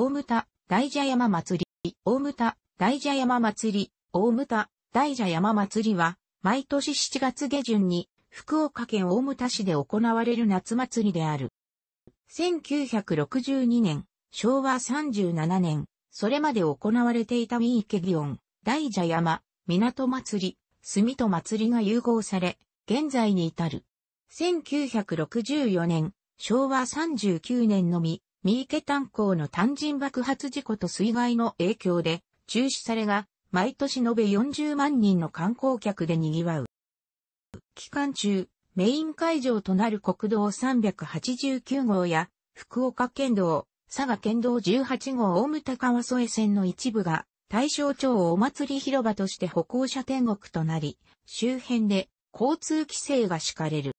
大牟田大蛇山祭り、大牟田大蛇山祭り、大牟田大蛇山祭りは、毎年7月下旬に、福岡県大牟田市で行われる夏祭りである。1962年、昭和37年、それまで行われていたウィーケギオン、大蛇山、港祭り、住戸祭りが融合され、現在に至る。1964年、昭和39年のみ、三池炭鉱の単人爆発事故と水害の影響で中止されが、毎年延べ40万人の観光客で賑わう。期間中、メイン会場となる国道389号や、福岡県道、佐賀県道18号大牟田川添線の一部が、大正町お祭り広場として歩行者天国となり、周辺で交通規制が敷かれる。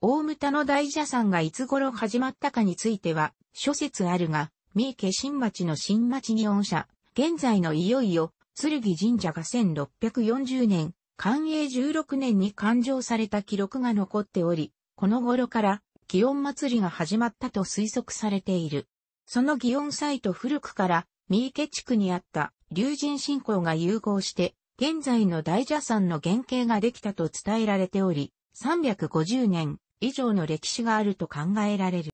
大牟田の大蛇山がいつ頃始まったかについては、諸説あるが、三池新町の新町に御社、現在のいよいよ、剣神社が1640年、寛永16年に誕生された記録が残っており、この頃から、祇園祭りが始まったと推測されている。その祇園祭と古くから、三池地区にあった、龍神信仰が融合して、現在の大蛇山の原型ができたと伝えられており、350年、以上の歴史があると考えられる。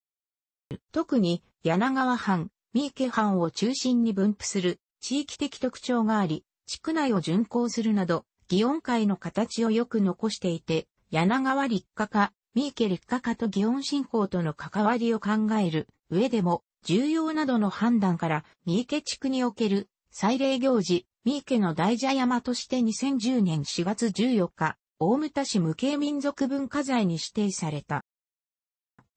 特に柳川藩、三池藩を中心に分布する地域的特徴があり、地区内を巡行するなど、祇園会の形をよく残していて、柳川立花家、三池立花家と祇園信仰との関わりを考える上でも、重要などの判断から、三池地区における祭礼行事、三池の大蛇山として2010年4月14日、大牟田市無形民族文化財に指定された。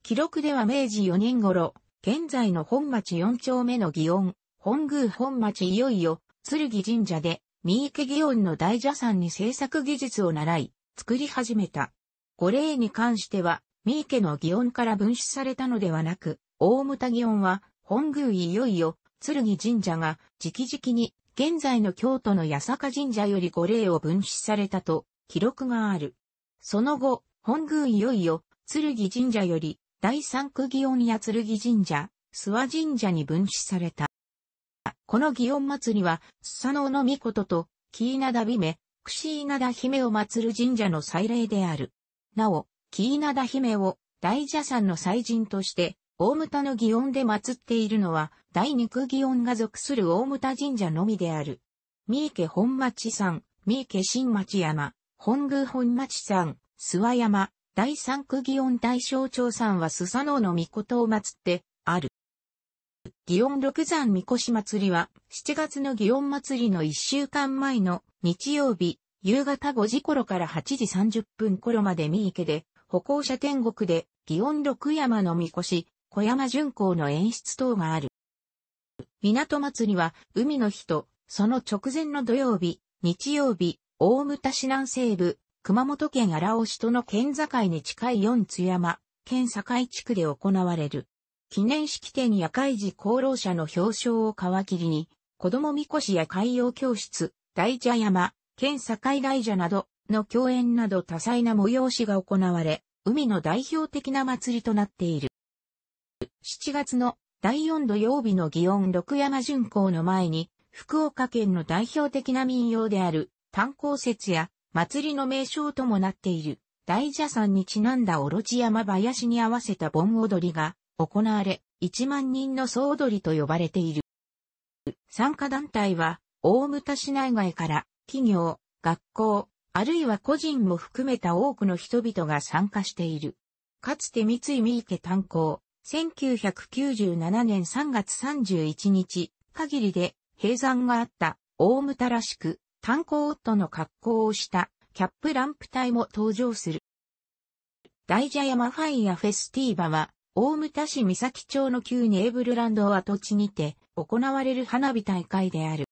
記録では明治4年頃、現在の本町4丁目の祇園、本宮本町いよいよ、剣神社で、三池祇園の大蛇山に制作技術を習い、作り始めた。五霊に関しては、三池の祇園から分子されたのではなく、大牟田祇園は、本宮いよいよ、剣神社が、直々に、現在の京都の八坂神社より五霊を分子されたと記録がある。その後、本宮いよいよ、剣神社より、第三区祇園や剣神社、諏訪神社に分祀された。この祇園祭りは、ス野の御事と、木ーナダビメ、ク姫を祀る神社の祭礼である。なお、木ーナ姫を、大蛇山の祭神として、大牟田の祇園で祀っているのは、第二区祇園が属する大牟田神社のみである。三池本町山、三池新町山、本宮本町さん、諏訪山、第三区祇園大象徴さんは須佐野の御事を祀って、ある。祇園六山御子祭りは、7月の祇園祭りの1週間前の日曜日、夕方5時頃から8時30分頃まで三池で、歩行者天国で、祇園六山の御子、小山巡行の演出等がある。港祭りは、海の日と、その直前の土曜日、日曜日、大牟田市南西部、熊本県荒尾市との県境に近い四津山、県境地区で行われる。記念式典や開示功労者の表彰を皮切りに、子供みこしや海洋教室、大蛇山、県境大蛇などの共演など多彩な催しが行われ、海の代表的な祭りとなっている。7月の第4土曜日の祇園六山巡行の前に、福岡県の代表的な民謡である観光説や祭りの名称ともなっている大蛇山にちなんだオチ山林に合わせた盆踊りが行われ、1万人の総踊りと呼ばれている。参加団体は、大牟田市内外から企業、学校、あるいは個人も含めた多くの人々が参加している。かつて三井三池炭鉱、1997年3月31日限りで閉山があった大牟田らしく、観光夫の格好をしたキャップランプ隊も登場する。大蛇山ファイアフェスティーバは、大牟田市三崎町の旧ネーブルランド跡地にて行われる花火大会である。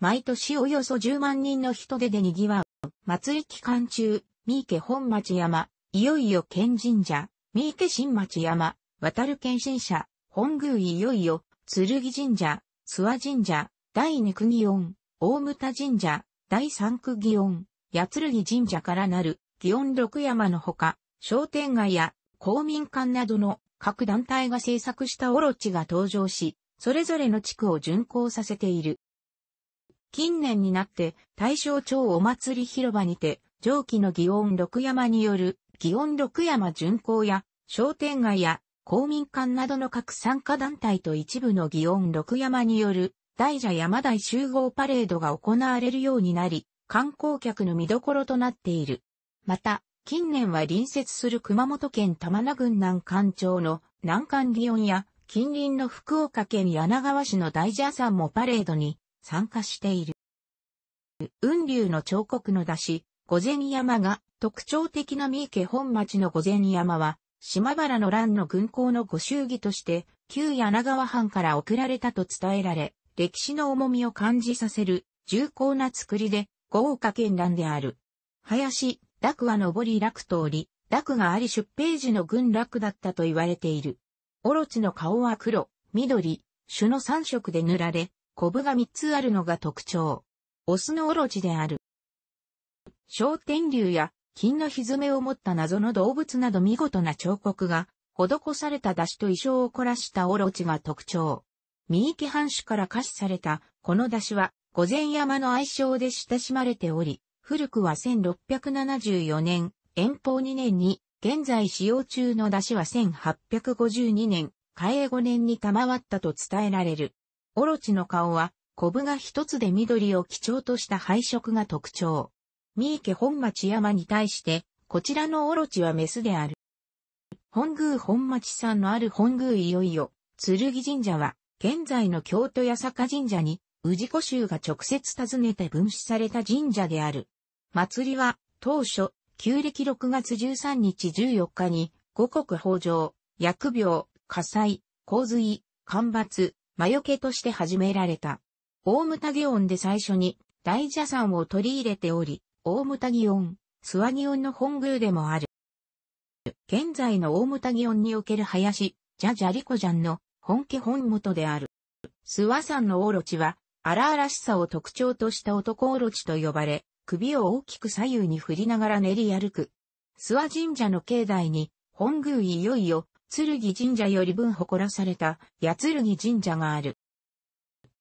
毎年およそ10万人の人手で賑わう。祭り期間中、三池本町山、いよいよ県神社、三池新町山、渡る県神社、本宮いよいよ、剣神社、諏訪神社、第二国四、大牟田神社、第三区祇園、八剣神社からなる祇園六山のほか、商店街や公民館などの各団体が制作したオロチが登場し、それぞれの地区を巡行させている。近年になって大正町お祭り広場にて、上記の祇園六山による祇園六山巡行や商店街や公民館などの各参加団体と一部の祇園六山による大蛇山大集合パレードが行われるようになり、観光客の見どころとなっている。また、近年は隣接する熊本県玉名郡南関町の南関祇園や近隣の福岡県柳川市の大蛇山もパレードに参加している。雲龍の彫刻の出し、御前山が特徴的な三池本町の御前山は、島原の乱の軍港のご祝儀として、旧柳川藩から送られたと伝えられ、歴史の重みを感じさせる重厚な作りで豪華絢爛である。林、楽は上り楽通り、楽があり出兵時の軍楽だったと言われている。オロチの顔は黒、緑、種の3色で塗られ、コブが3つあるのが特徴。オスのオロチである。小天竜や金のひずめを持った謎の動物など見事な彫刻が施された出汁と衣装を凝らしたオロチが特徴。三池藩主から下賜された、この出汁は、御前山の愛称で親しまれており、古くは1674年、遠方2年に、現在使用中の出汁は1852年、嘉永5年に賜ったと伝えられる。オロチの顔は、コブが一つで緑を基調とした配色が特徴。三池本町山に対して、こちらのオロチはメスである。本宮本町山のある本宮いよいよ、剣神社は、現在の京都八坂神社に、氏子衆が直接訪ねて分祀された神社である。祭りは、当初、旧暦6月13日14日に、五穀豊穣、疫病、火災、洪水、干ばつ、魔除けとして始められた。大牟田祇園で最初に、大蛇山を取り入れており、大牟田祇園、諏訪祇園の本宮でもある。現在の大牟田祇園における林、ジャジャリコジャンの本家本元である。諏訪山のオロチは、荒々しさを特徴とした男オロチと呼ばれ、首を大きく左右に振りながら練り歩く。諏訪神社の境内に、本宮いよいよ、剣神社より分誇らされた、八剣神社がある。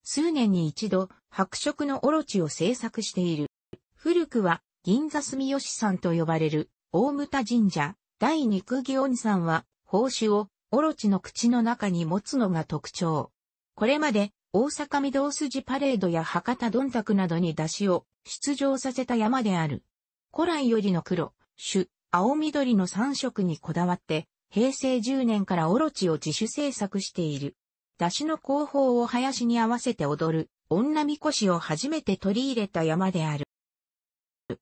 数年に一度、白色のオロチを制作している。古くは、銀座住吉山と呼ばれる、大牟田神社、第二空祇さ山は、宝珠を、オロチの口の中に持つのが特徴。これまで、大阪御堂筋パレードや博多どんたくなどに出汁を出場させた山である。古来よりの黒、朱、青緑の3色にこだわって、平成10年からオロチを自主制作している。出汁の後方を林に合わせて踊る、女みこしを初めて取り入れた山である。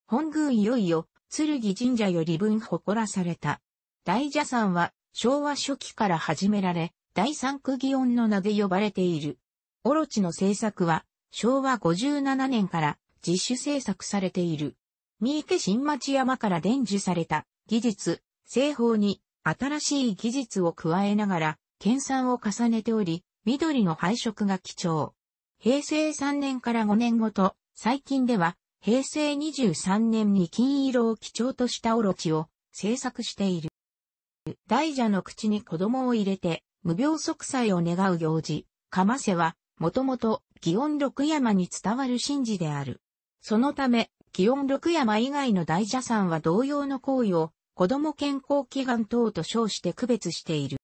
本宮いよいよ、剣神社より分誇らされた。大蛇山は昭和初期から始められ、第三区祇園の名で呼ばれている。オロチの制作は、昭和57年から自主制作されている。三池新町山から伝授された技術、製法に新しい技術を加えながら、研鑽を重ねており、緑の配色が貴重。平成3年から5年ごと、最近では、平成23年に金色を基調としたオロチを制作している。大蛇の口に子供を入れて、無病息災を願う行事、かませは、もともと、祇園六山に伝わる神事である。そのため、祇園六山以外の大蛇さんは同様の行為を、子供健康祈願等と称して区別している。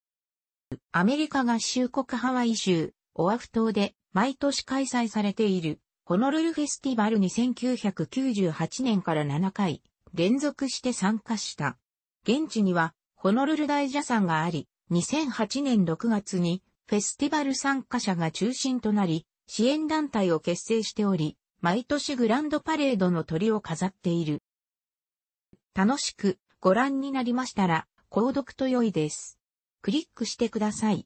アメリカ合衆国ハワイ州、オアフ島で、毎年開催されている、ホノルルフェスティバルに1998年から7回、連続して参加した。現地には、ホノルル大蛇んがあり、2008年6月にフェスティバル参加者が中心となり、支援団体を結成しており、毎年グランドパレードの鳥を飾っている。楽しくご覧になりましたら、購読と良いです。クリックしてください。